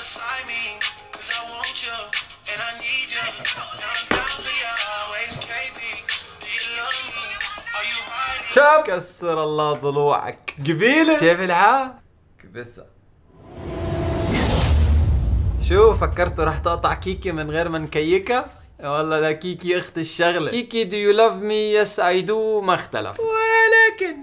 beside me. Cause I want you and I need you. And I'm down for you always, KB. شاب كسر الله ضلوعك قبيله كيف الحال؟ كبسه شو فكرت راح تقطع كيكي من غير ما نكيكها؟ والله لا كيكي اخت الشغله كيكي دو يو لاف مي يس اي دو ما اختلف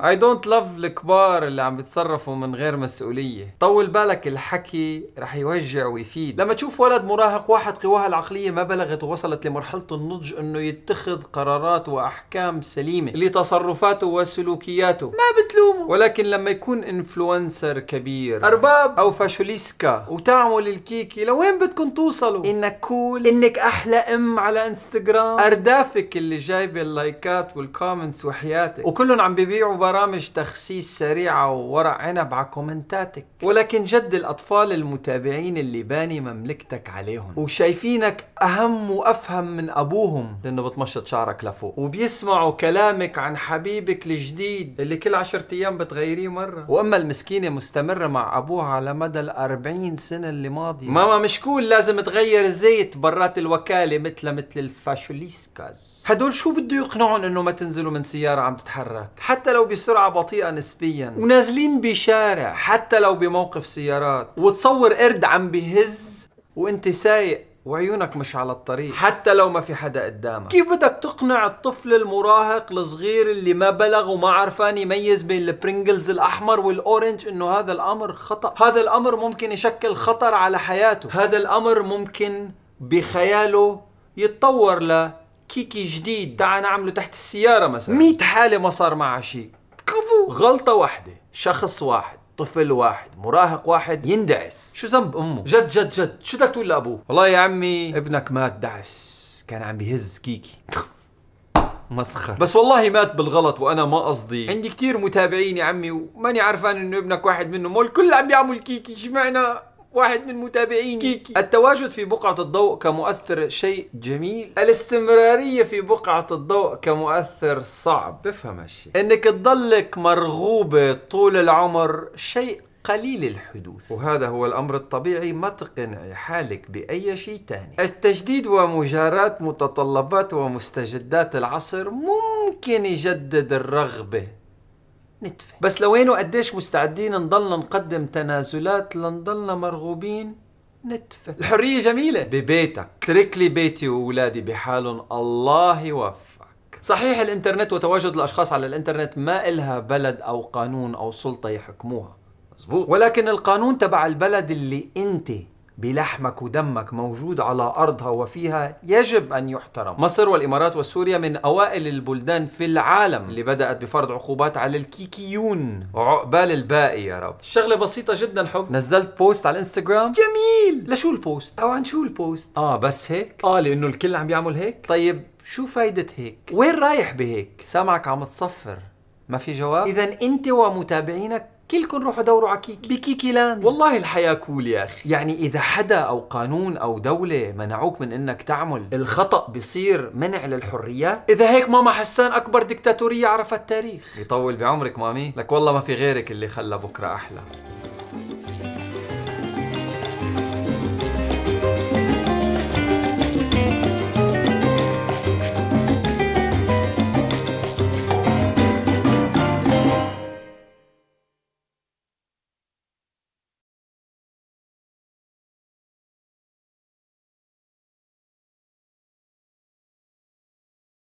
اي دونت لاف الكبار اللي عم بيتصرفوا من غير مسؤوليه طول بالك الحكي رح يوجع ويفيد لما تشوف ولد مراهق واحد قواها العقليه ما بلغت ووصلت لمرحله النضج انه يتخذ قرارات واحكام سليمه لتصرفاته وسلوكياته ما بتلومه ولكن لما يكون انفلونسر كبير ارباب او فاشوليسكا وتعمل الكيكي لوين بدكم توصلوا انك كول انك احلى ام على انستغرام اردافك اللي جايبه اللايكات والكومنتس وحياتك وكلهم عم بيبيعوا برامج تخسيس سريعة وورق عنب على كومنتاتك ولكن جد الأطفال المتابعين اللي باني مملكتك عليهم وشايفينك أهم وأفهم من أبوهم لأنه بتمشط شعرك لفوق وبيسمعوا كلامك عن حبيبك الجديد اللي كل عشرة أيام بتغيريه مرة وأما المسكينة مستمرة مع أبوها على مدى الأربعين سنة اللي ماضية ماما مشكول لازم تغير زيت برات الوكالة مثل مثل الفاشوليسكاز هدول شو بده يقنعهم إنه ما تنزلوا من سيارة عم تتحرك حتى لو بسرعه بطيئه نسبيا ونازلين بشارع حتى لو بموقف سيارات وتصور قرد عم بهز وانت سايق وعيونك مش على الطريق حتى لو ما في حدا قدامك كيف بدك تقنع الطفل المراهق الصغير اللي ما بلغ وما عرفان يميز بين البرينجلز الاحمر والاورنج انه هذا الامر خطا هذا الامر ممكن يشكل خطر على حياته هذا الامر ممكن بخياله يتطور ل كيكي جديد تعا نعمله تحت السيارة مثلا 100 حالة ما صار معها شيء غلطه واحده شخص واحد طفل واحد مراهق واحد يندعس شو ذنب امه جد جد جد شو بدك تقول لابوه والله يا عمي ابنك مات دعس كان عم بيهز كيكي مسخر بس والله مات بالغلط وانا ما قصدي عندي كثير متابعين يا عمي وماني عرفان انه ابنك واحد منهم مول كل عم بيعمل كيكي شمعنا واحد من متابعين كيكي التواجد في بقعة الضوء كمؤثر شيء جميل الاستمرارية في بقعة الضوء كمؤثر صعب بفهم هالشيء انك تضلك مرغوبة طول العمر شيء قليل الحدوث وهذا هو الأمر الطبيعي ما تقنعي حالك بأي شيء تاني التجديد ومجاراة متطلبات ومستجدات العصر ممكن يجدد الرغبة نتفه بس لوينو قديش مستعدين نضلنا نقدم تنازلات لنضلنا مرغوبين نتفه الحرية جميلة ببيتك ترك لي بيتي وولادي بحالهم الله يوفقك صحيح الانترنت وتواجد الأشخاص على الانترنت ما إلها بلد أو قانون أو سلطة يحكموها مزبوط ولكن القانون تبع البلد اللي انت بلحمك ودمك موجود على أرضها وفيها يجب أن يحترم مصر والإمارات وسوريا من أوائل البلدان في العالم اللي بدأت بفرض عقوبات على الكيكيون وعقبال الباقي يا رب الشغلة بسيطة جدا حب نزلت بوست على الانستغرام جميل لشو البوست أو عن شو البوست آه بس هيك آه لأنه الكل عم بيعمل هيك طيب شو فايدة هيك وين رايح بهيك سامعك عم تصفر ما في جواب اذا انت ومتابعينك كلكم روحوا دوروا على كيكي بكيكي لاند والله الحياة كول يا أخي يعني إذا حدا أو قانون أو دولة منعوك من إنك تعمل الخطأ بصير منع للحريات إذا هيك ماما حسان أكبر دكتاتورية عرفت التاريخ يطول بعمرك مامي لك والله ما في غيرك اللي خلى بكرة أحلى